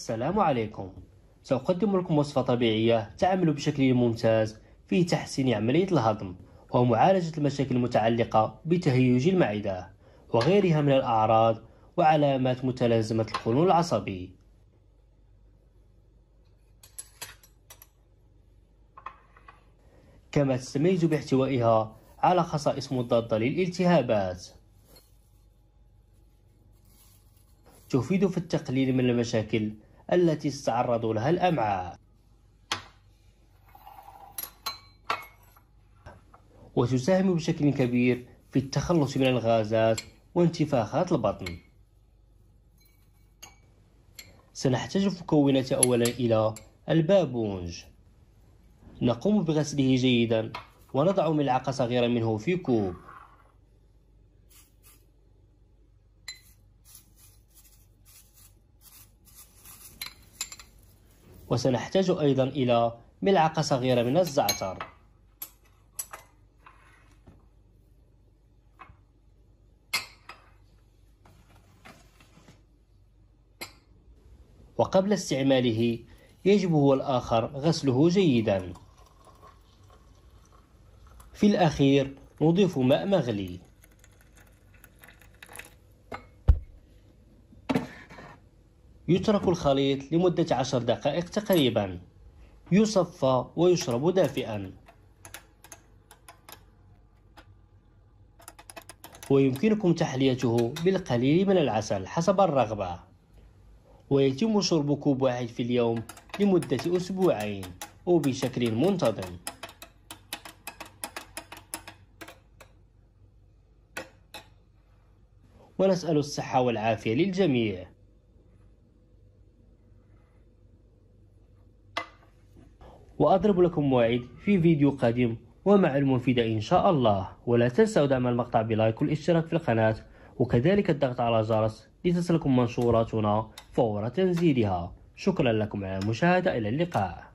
السلام عليكم سأقدم لكم وصفة طبيعية تعمل بشكل ممتاز في تحسين عملية الهضم ومعالجة المشاكل المتعلقة بتهيج المعدة وغيرها من الأعراض وعلامات متلازمة القولون العصبي كما تستميز باحتوائها على خصائص مضادة للالتهابات تفيد في التقليل من المشاكل التي استعرضوا لها الأمعاء وتساهم بشكل كبير في التخلص من الغازات وانتفاخات البطن سنحتاج مكونة أولا إلى البابونج نقوم بغسله جيدا ونضع ملعقة صغيرة منه في كوب وسنحتاج أيضا إلى ملعقة صغيرة من الزعتر وقبل استعماله يجب هو الآخر غسله جيدا في الأخير نضيف ماء مغلي يترك الخليط لمدة عشر دقائق تقريبا يصفى ويشرب دافئا ويمكنكم تحليته بالقليل من العسل حسب الرغبة ويتم شرب كوب واحد في اليوم لمدة أسبوعين وبشكل منتظم ونسأل الصحة والعافية للجميع وأضرب لكم موعد في فيديو قادم ومع المنفدة إن شاء الله ولا تنسوا دعم المقطع بلايك والاشتراك في القناة وكذلك الضغط على الجرس لتصلكم منشوراتنا فور تنزيلها شكرا لكم على المشاهدة إلى اللقاء